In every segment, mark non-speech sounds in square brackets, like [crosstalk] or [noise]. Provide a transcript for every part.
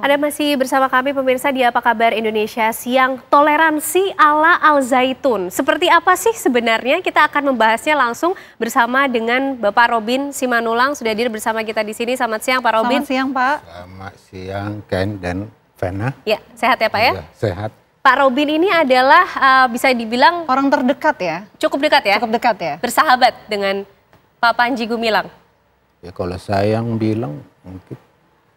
Anda masih bersama kami pemirsa di Apa Kabar Indonesia siang toleransi ala Al Zaitun. Seperti apa sih sebenarnya? Kita akan membahasnya langsung bersama dengan Bapak Robin Simanulang sudah hadir bersama kita di sini. Selamat siang Pak Robin. Selamat siang Pak. Selamat siang Ken dan Vena. Ya, sehat ya Pak ya? Iya, sehat. Pak Robin ini adalah uh, bisa dibilang orang terdekat ya. Cukup dekat ya? Cukup dekat ya. Bersahabat dengan Pak Panji Gumilang. Ya kalau saya yang bilang mungkin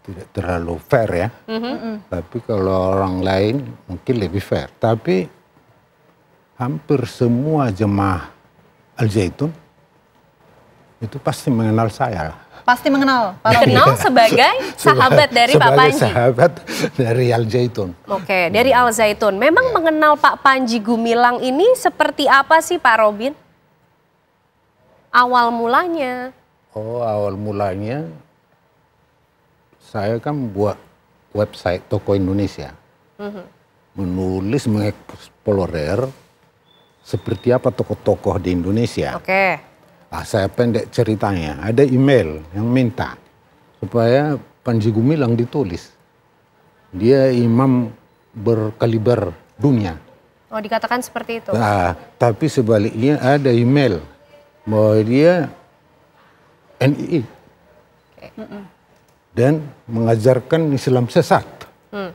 tidak terlalu fair ya. Mm-hmm. mm-hmm. Tapi kalau orang lain mungkin lebih fair. Tapi hampir semua jemaah Al Zaitun itu pasti mengenal saya Pasti mengenal. Pak [laughs] sebagai sahabat dari sebagai Pak Panji. sahabat [laughs] dari Al Zaitun. Oke, okay, dari Al Zaitun. Memang ya. mengenal Pak Panji Gumilang ini seperti apa sih Pak Robin? Awal mulanya. Oh, awal mulanya saya kan buat website toko Indonesia, mm-hmm. menulis mengeksplorer seperti apa tokoh-tokoh di Indonesia. Oke. Okay. Nah, saya pendek ceritanya. Ada email yang minta supaya Panji Gumilang ditulis. Dia imam berkaliber dunia. Oh, dikatakan seperti itu. Nah, tapi sebaliknya ada email bahwa dia NII. Okay dan mengajarkan Islam sesat. Hmm.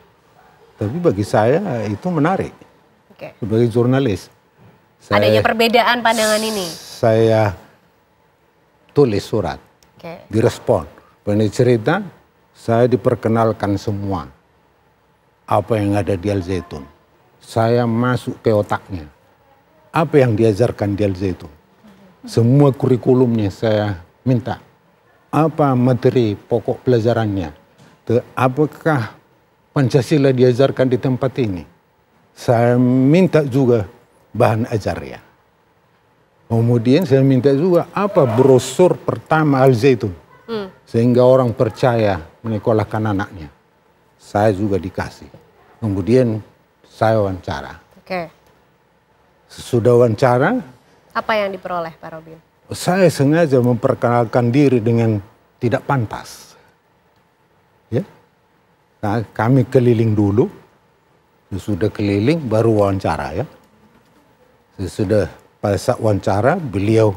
Tapi bagi saya itu menarik. Okay. Sebagai jurnalis. Saya, Adanya perbedaan pandangan ini? Saya tulis surat. Okay. Direspon. Banyak cerita, saya diperkenalkan semua. Apa yang ada di Al-Zaitun. Saya masuk ke otaknya. Apa yang diajarkan di Al-Zaitun. Hmm. Semua kurikulumnya saya minta apa materi pokok pelajarannya? Apakah Pancasila diajarkan di tempat ini? Saya minta juga bahan ajarnya. Kemudian saya minta juga apa brosur pertama Al Zaitun. Hmm. Sehingga orang percaya menyekolahkan anaknya. Saya juga dikasih. Kemudian saya wawancara. Oke. Okay. Sesudah wawancara. Apa yang diperoleh Pak Robin? saya sengaja memperkenalkan diri dengan tidak pantas. Ya. Nah, kami keliling dulu, sudah keliling baru wawancara ya. Sudah pada saat wawancara beliau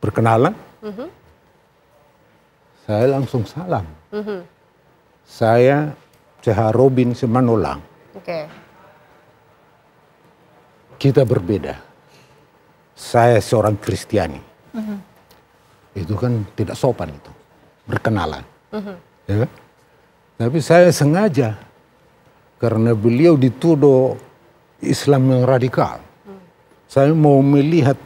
berkenalan, mm -hmm. saya langsung salam. Mm -hmm. Saya CH Robin Simanolang. Okay. Kita berbeda saya seorang Kristiani. Uh-huh. Itu kan tidak sopan itu, berkenalan. Uh-huh. ya? Kan? Tapi saya sengaja, karena beliau dituduh Islam yang radikal. Uh-huh. Saya mau melihat.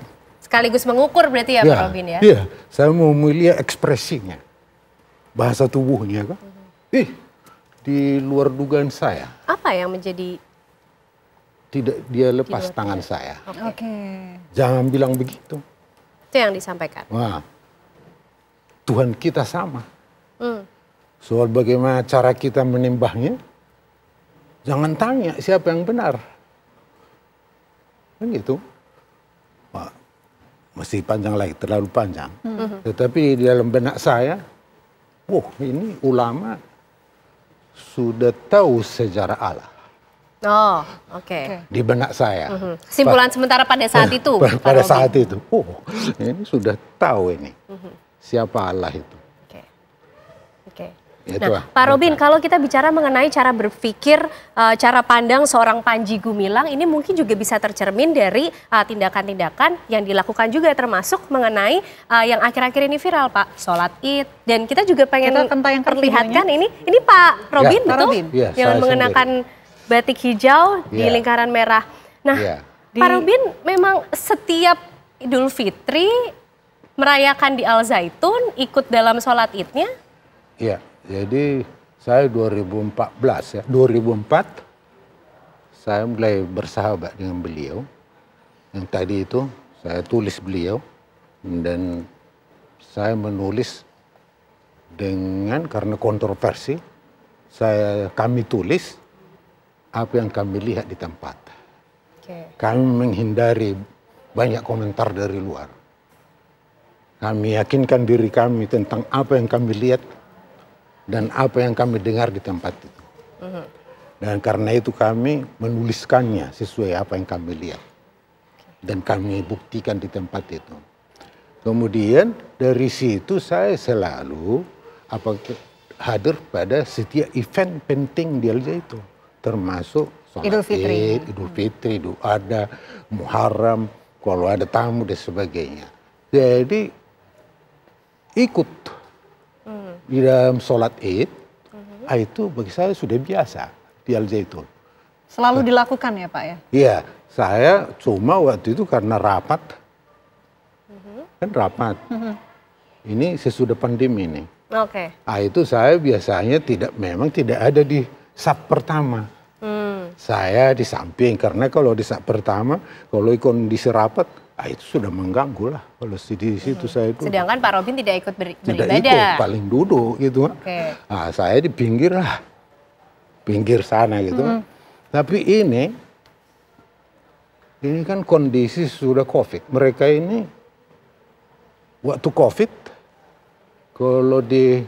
Sekaligus mengukur berarti ya, ya Pak Robin ya? Iya, saya mau melihat ekspresinya. Bahasa tubuhnya kan. Ih, di luar dugaan saya. Apa yang menjadi tidak dia lepas tidak, tangan tidak. saya. Oke. Okay. Jangan bilang begitu. Itu yang disampaikan. Wah. Tuhan kita sama. Hmm. Soal bagaimana cara kita menimbangnya, jangan tanya siapa yang benar. Kan gitu. Wah, masih panjang lagi, terlalu panjang. Hmm. Tetapi di dalam benak saya, wow ini ulama sudah tahu sejarah Allah Oh, oke. Okay. Di benak saya. Mm -hmm. Simpulan sementara pada saat eh, itu. pada, pada saat itu, oh, ini sudah tahu ini mm -hmm. siapa Allah itu. Oke, okay. oke. Okay. Nah, nah, Pak Robin, kalau kita bicara mengenai cara berpikir, uh, cara pandang seorang Panji Gumilang, ini mungkin juga bisa tercermin dari eh, tindakan-tindakan uh, yang dilakukan juga, termasuk mengenai uh, yang akhir-akhir ini viral, Pak, sholat id. Dan kita juga pengen kita perlihatkan ini, ini Pak Robin, ya, betul? Robin. Ya, yang mengenakan batik hijau yeah. di iya. lingkaran merah. Nah, yeah. Pak Rubin memang setiap Idul Fitri merayakan di Al Zaitun, ikut dalam sholat idnya? Iya, jadi saya 2014 ya, 2004 saya mulai bersahabat dengan beliau. Yang tadi itu saya tulis beliau dan saya menulis dengan karena kontroversi saya kami tulis apa yang kami lihat di tempat. Okay. Kami menghindari banyak komentar dari luar. Kami yakinkan diri kami tentang apa yang kami lihat dan apa yang kami dengar di tempat itu. Uh mm-hmm. -huh. Dan karena itu kami menuliskannya sesuai apa yang kami lihat. Dan kami buktikan di tempat itu. Kemudian dari situ saya selalu apa hadir pada setiap event penting di Alja itu termasuk sholat Idul Fitri, Id, Idul Fitri, Idul Adha, Muharram, kalau ada tamu dan sebagainya. Jadi ikut hmm. di dalam sholat Id hmm. itu bagi saya sudah biasa di Al Zaitun. Selalu nah. dilakukan ya Pak ya? Iya, saya cuma waktu itu karena rapat, hmm. kan rapat. Hmm. Ini sesudah pandemi ini. Oke. Okay. Nah, itu saya biasanya tidak memang tidak ada di sub pertama saya di samping karena kalau di saat pertama kalau kondisi rapat ah, itu sudah mengganggu lah kalau di situ hmm. saya itu. Sedangkan Pak Robin tidak ikut ber tidak beribadah. ikut, paling duduk gitu kan. Okay. Nah, saya di pinggir lah, pinggir sana gitu hmm. Tapi ini, ini kan kondisi sudah COVID. Mereka ini waktu COVID, kalau di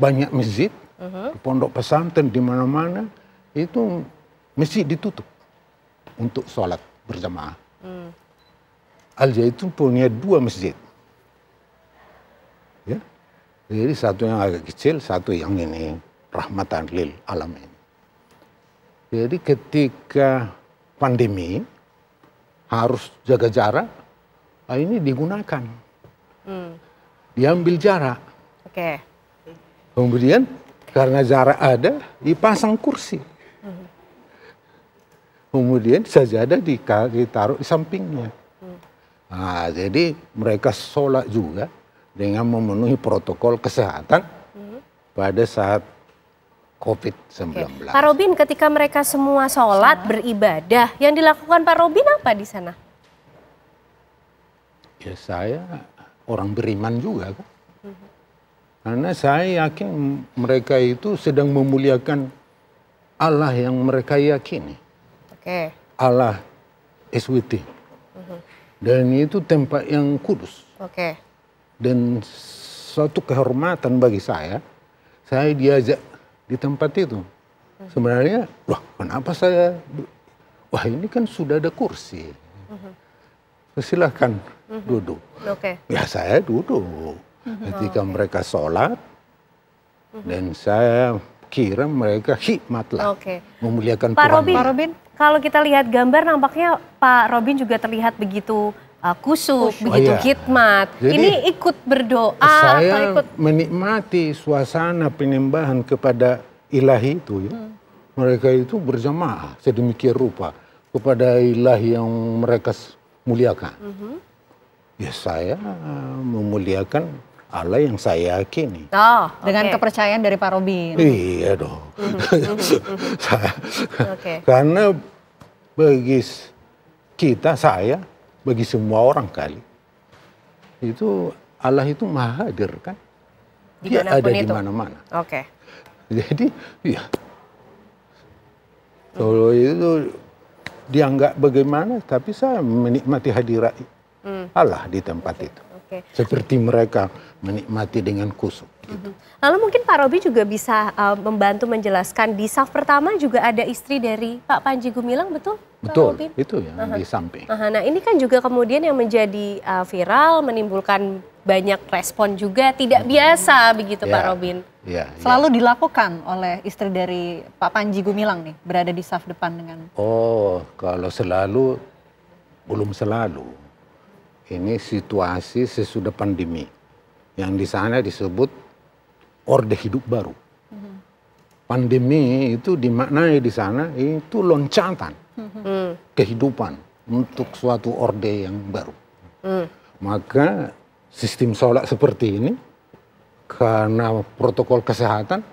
banyak masjid, uh -huh. pondok pesantren di mana-mana, itu masjid ditutup untuk solat berjamaah. Hmm. Al Zaitun punya dua masjid. Ya? Jadi satu yang agak kecil, satu yang ini rahmatan lil alamin. Jadi ketika pandemi harus jaga jarak, nah, ini digunakan. Hmm. Diambil jarak. Oke. Okay. Kemudian karena jarak ada, dipasang kursi kemudian sajadah ditaruh di sampingnya. Nah, jadi mereka sholat juga dengan memenuhi protokol kesehatan hmm. pada saat COVID-19. Pak Robin, ketika mereka semua sholat, beribadah, yang dilakukan Pak Robin apa di sana? Ya saya orang beriman juga kan. Karena saya yakin mereka itu sedang memuliakan Allah yang mereka yakini okay. Allah SWT. Mm-hmm. Dan itu tempat yang kudus. Okay. Dan suatu kehormatan bagi saya, saya diajak di tempat itu. Mm-hmm. Sebenarnya, wah kenapa saya, wah ini kan sudah ada kursi. Mm-hmm. Silahkan mm-hmm. duduk. Okay. Ya saya duduk. Mm-hmm. Ketika okay. mereka sholat, mm-hmm. dan saya kira mereka hikmatlah okay. memuliakan Pak Tuhan. Robin, Pak Robin, kalau kita lihat gambar nampaknya Pak Robin juga terlihat begitu uh, kusuk, oh, begitu iya. khidmat. Jadi, Ini ikut berdoa saya ikut menikmati suasana penyembahan kepada ilahi itu ya. Hmm. Mereka itu berjamaah sedemikian rupa kepada ilahi yang mereka muliakan. Mm -hmm. Ya saya uh, memuliakan Allah yang saya yakini. Oh, dengan okay. kepercayaan dari Pak Robin. Iya dong. Mhm. Mhm. Mhm. [laughs] okay. Karena bagi kita, saya, bagi semua orang kali. Itu Allah itu maha hadir kan. Dia Dimanapun ada di mana-mana. Oke. Okay. Jadi ya. Kalau hmm. itu dia nggak bagaimana, tapi saya menikmati hadirat hmm. Allah di tempat okay. itu. Okay. Seperti mereka menikmati dengan kusuk gitu. Lalu mungkin Pak Robi juga bisa uh, membantu menjelaskan di saf pertama juga ada istri dari Pak Panji Gumilang betul? Betul, Pak itu yang uh di samping. Uh Nah ini kan juga kemudian yang menjadi uh, viral menimbulkan banyak respon juga tidak biasa begitu ya, Pak Robin. Ya, ya, Selalu ya. dilakukan oleh istri dari Pak Panji Gumilang nih berada di saf depan dengan. Oh kalau selalu belum selalu. Ini situasi sesudah pandemi yang di sana disebut orde hidup baru. Pandemi itu dimaknai di sana itu loncatan kehidupan untuk suatu orde yang baru. Maka sistem sholat seperti ini karena protokol kesehatan,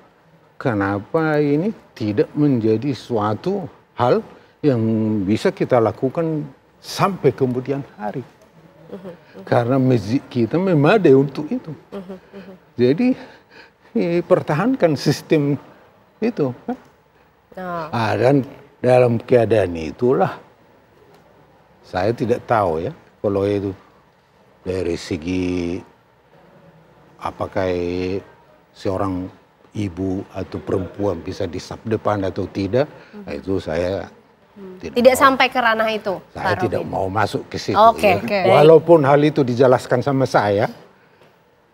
kenapa ini tidak menjadi suatu hal yang bisa kita lakukan sampai kemudian hari? Karena masjid kita memadai untuk itu. Jadi pertahankan sistem itu kan. Nah. Ah, dan dalam keadaan itulah saya tidak tahu ya kalau itu dari segi apakah seorang ibu atau perempuan bisa disap depan atau tidak hmm. itu saya hmm. tidak, tidak sampai ke ranah itu. Saya Pak tidak mau masuk ke situ. Okay, ya. okay. Walaupun hal itu dijelaskan sama saya,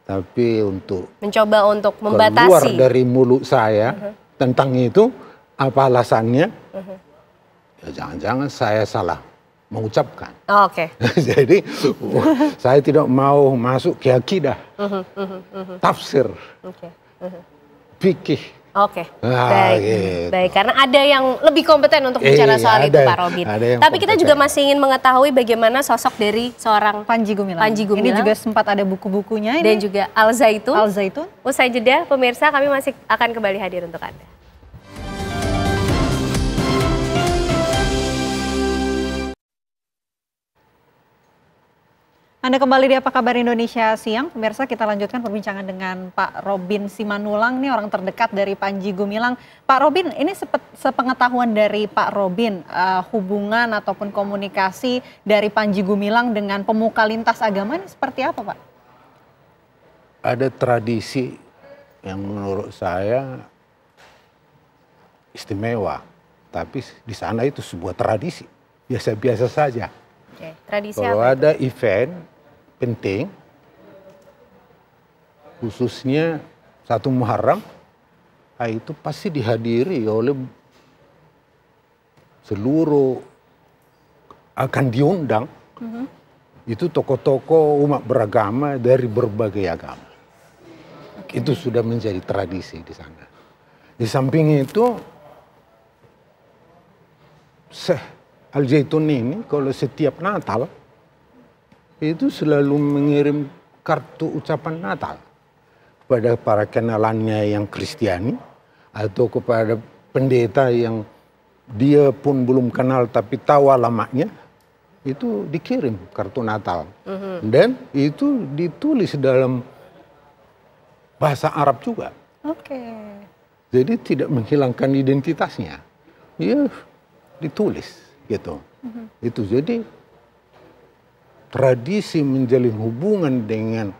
tapi untuk mencoba untuk membatasi keluar dari mulut saya uh mhm. -huh. tentang itu apa alasannya uh -huh. ya jangan-jangan saya salah mengucapkan oh, oke okay. [laughs] jadi saya tidak mau masuk ke akidah uh -huh, uh -huh, uh -huh. tafsir okay. uh -huh. Oke, okay. ah, baik, gitu. baik. Karena ada yang lebih kompeten untuk eh, bicara soal ada, itu, Pak Robin. Tapi kompeten. kita juga masih ingin mengetahui bagaimana sosok dari seorang Panji Gumilang. Panji Gumilang. Ini juga sempat ada buku-bukunya. Dan juga Al Zaitun. Al Zaitun. Usai jeda, pemirsa, kami masih akan kembali hadir untuk anda. Anda kembali di Apa Kabar Indonesia Siang. Pemirsa kita lanjutkan perbincangan dengan Pak Robin Simanulang, ini orang terdekat dari Panji Gumilang. Pak Robin, ini sepet, sepengetahuan dari Pak Robin, uh, hubungan ataupun komunikasi dari Panji Gumilang dengan pemuka lintas agama ini seperti apa Pak? Ada tradisi yang menurut saya istimewa, tapi di sana itu sebuah tradisi, biasa-biasa saja. Okay. Tradisi Kalau ada itu? event penting khususnya satu Muharram ah, itu pasti dihadiri oleh seluruh akan diundang mm -hmm. itu toko-toko umat beragama dari berbagai agama okay. itu sudah menjadi tradisi di sana di samping itu Syekh Al jaitun ini kalau setiap Natal itu selalu mengirim kartu ucapan Natal kepada para kenalannya yang Kristiani atau kepada pendeta yang dia pun belum kenal tapi tahu alamatnya itu dikirim kartu Natal mm-hmm. dan itu ditulis dalam bahasa Arab juga. Okay. Jadi tidak menghilangkan identitasnya, ya ditulis gitu. Mm-hmm. Itu jadi tradisi menjalin hubungan dengan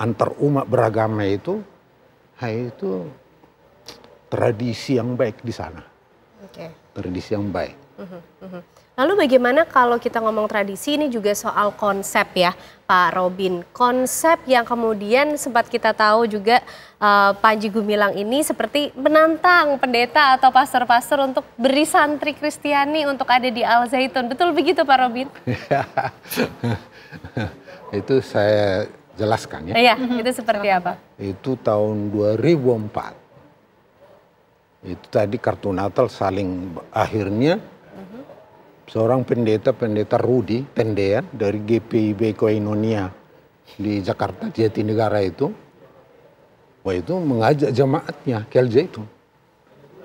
antar umat beragama itu, itu tradisi yang baik di sana. Okay. Tradisi yang baik. Mhm, mhm. Lalu bagaimana kalau kita ngomong tradisi ini juga soal konsep ya Pak Robin. Konsep yang kemudian sempat kita tahu juga uh, Panji Gumilang ini seperti menantang pendeta atau pastor-pastor untuk beri santri Kristiani untuk ada di Al Zaitun. Betul begitu Pak Robin? [laughs] itu saya jelaskan ya. Iya, itu seperti apa? Itu tahun 2004. Itu tadi kartu Natal saling akhirnya seorang pendeta, pendeta Rudi Tendean dari GPIB Koinonia di Jakarta, Jatinegara itu. Wah itu mengajak jemaatnya ke itu.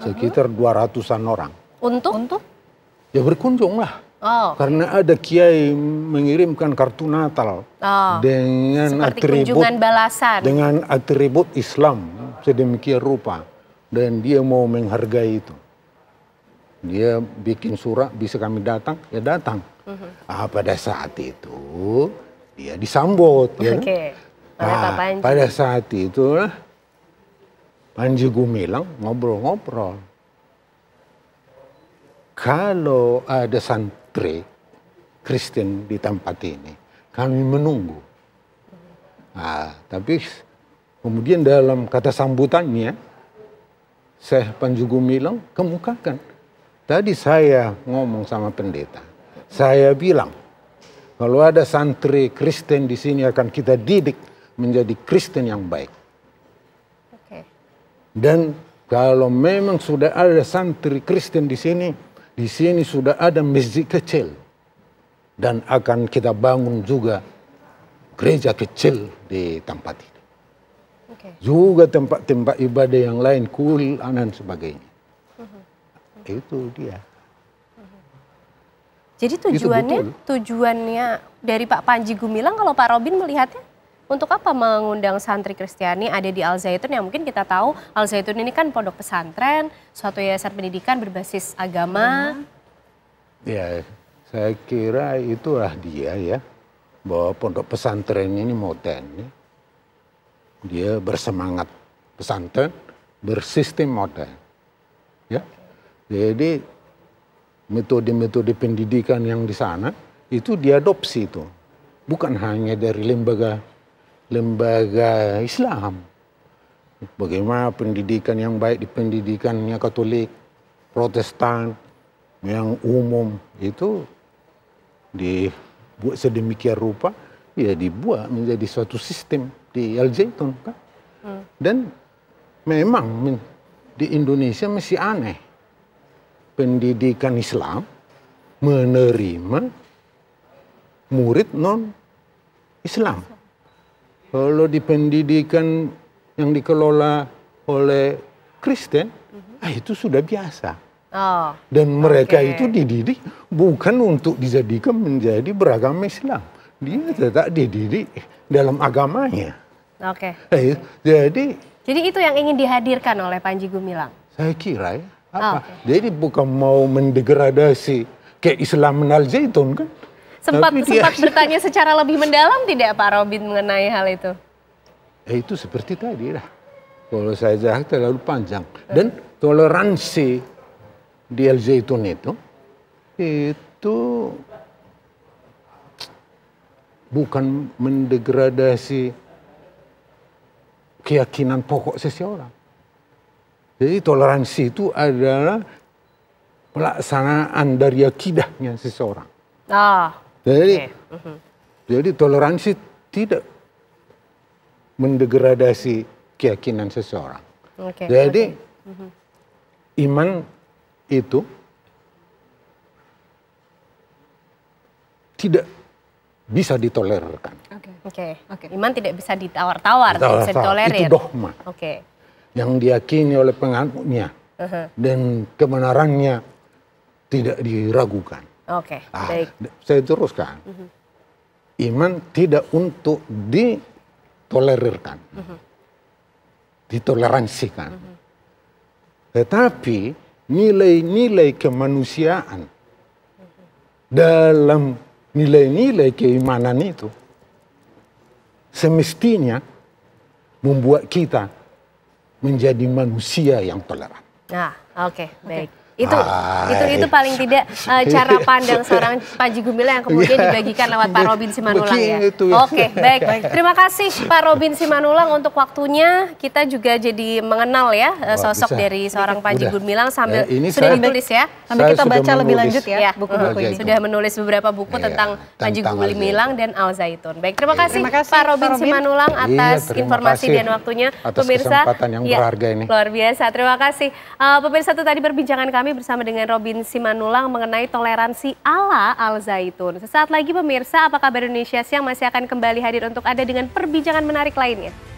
Sekitar 200 ratusan orang. Untuk? Untuk? Ya berkunjung lah. Oh, Karena ada kiai mengirimkan kartu Natal oh, dengan Seperti atribut balasan. dengan atribut Islam sedemikian rupa dan dia mau menghargai itu dia bikin surat bisa kami datang ya datang uh-huh. ah, pada saat itu dia disambut ya kan? okay. Nah, pada saat itu ah, Panji Gumilang ngobrol-ngobrol kalau ada santri Kristen di tempat ini kami menunggu nah, tapi kemudian dalam kata sambutannya Syekh Panji Gumilang kemukakan Tadi saya ngomong sama pendeta, saya bilang kalau ada santri Kristen di sini akan kita didik menjadi Kristen yang baik. Okay. Dan kalau memang sudah ada santri Kristen di sini, di sini sudah ada masjid kecil dan akan kita bangun juga gereja kecil di tempat itu, Okay. Juga tempat-tempat ibadah yang lain, kuil, dan sebagainya itu dia. Jadi tujuannya tujuannya dari Pak Panji Gumilang kalau Pak Robin melihatnya untuk apa mengundang santri Kristiani ada di Al Zaitun yang mungkin kita tahu Al Zaitun ini kan pondok pesantren, suatu yayasan pendidikan berbasis agama. Ya, saya kira itulah dia ya bahwa pondok pesantren ini modern. Ya. Dia bersemangat pesantren bersistem modern jadi metode-metode pendidikan yang di sana itu diadopsi itu. Bukan hanya dari lembaga lembaga Islam. Bagaimana pendidikan yang baik di pendidikannya Katolik, Protestan, yang umum itu dibuat sedemikian rupa, ya dibuat menjadi suatu sistem di Al Zaitun kan. Hmm. Dan memang di Indonesia masih aneh pendidikan Islam menerima murid non Islam. Kalau di pendidikan yang dikelola oleh Kristen, mm-hmm. ah itu sudah biasa. Oh, Dan mereka okay. itu dididik bukan untuk dijadikan menjadi beragama Islam. Dia tetap dididik dalam agamanya. Oke. Okay. Eh, okay. Jadi. Jadi itu yang ingin dihadirkan oleh Panji Gumilang. Saya kira ya apa? Oh, ah. okay. Jadi bukan mau mendegradasi kayak Islam menal zaitun kan? Sempat sempat [laughs] bertanya secara lebih mendalam tidak Pak Robin mengenai hal itu? Ya itu seperti tadi lah. Kalau saya jahat terlalu panjang dan toleransi di Al Zaitun itu itu bukan mendegradasi keyakinan pokok seseorang jadi toleransi itu adalah pelaksanaan dari akidahnya seseorang. Ah. Jadi, okay. Mhm. jadi toleransi tidak mendegradasi keyakinan seseorang. Okay. Jadi okay. Mhm. iman itu tidak bisa ditolerkan. Oke, okay. oke, okay. okay. iman tidak bisa ditawar-tawar, tidak bisa ditolerir. Itu dogma. Oke. Okay yang diyakini oleh penganutnya uh -huh. dan kebenarannya tidak diragukan. Oke, okay, ah, baik. Saya teruskan. Uh -huh. Iman tidak untuk ditolerirkan, uh -huh. ditoleransikan. Uh -huh. Tetapi nilai-nilai kemanusiaan uh -huh. dalam nilai-nilai keimanan itu semestinya membuat kita menjadi manusia yang toleran. Nah, oke, okay, baik itu Hai. Ah, itu itu iya. paling tidak uh, cara [laughs] pandang iya. seorang Panji Gumilang yang kemudian iya. dibagikan lewat Pak Robin Simanulang ya. ya. Oke, baik. baik. Terima kasih Pak Robin Simanulang untuk waktunya. Kita juga jadi mengenal ya eh, sosok dari seorang Panji Udah. Gumilang sambil ya, ini sudah saya, ditulis ya. Sambil kita baca lebih lanjut ya, buku-buku ini. Sudah menulis beberapa buku ya, tentang, tentang Panji Gumilang dan Al Zaitun. Baik, terima kasih, terima kasih Pak Robin, Simanulang atas ya, informasi dan waktunya atas pemirsa. Kesempatan yang ya, berharga ini. Luar biasa. Terima kasih. Uh, pemirsa itu tadi perbincangan kami kami bersama dengan Robin Simanulang mengenai toleransi ala Al Zaitun. Sesaat lagi pemirsa, apakah kabar Indonesia siang masih akan kembali hadir untuk ada dengan perbincangan menarik lainnya.